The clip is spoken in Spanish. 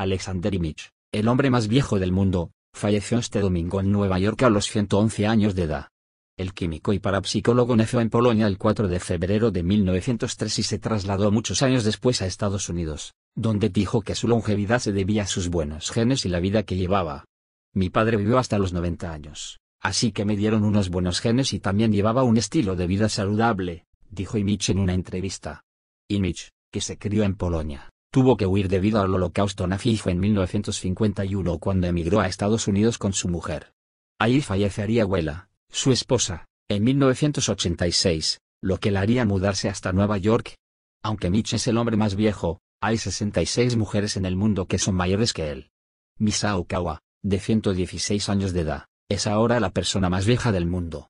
Alexander Imich, el hombre más viejo del mundo, falleció este domingo en Nueva York a los 111 años de edad. El químico y parapsicólogo nació en Polonia el 4 de febrero de 1903 y se trasladó muchos años después a Estados Unidos, donde dijo que su longevidad se debía a sus buenos genes y la vida que llevaba. Mi padre vivió hasta los 90 años, así que me dieron unos buenos genes y también llevaba un estilo de vida saludable, dijo Imich en una entrevista. Imich, que se crió en Polonia, Tuvo que huir debido al holocausto nazi y en 1951 cuando emigró a Estados Unidos con su mujer. Allí fallecería abuela, su esposa, en 1986, lo que la haría mudarse hasta Nueva York. Aunque Mitch es el hombre más viejo, hay 66 mujeres en el mundo que son mayores que él. Misao Kawa, de 116 años de edad, es ahora la persona más vieja del mundo.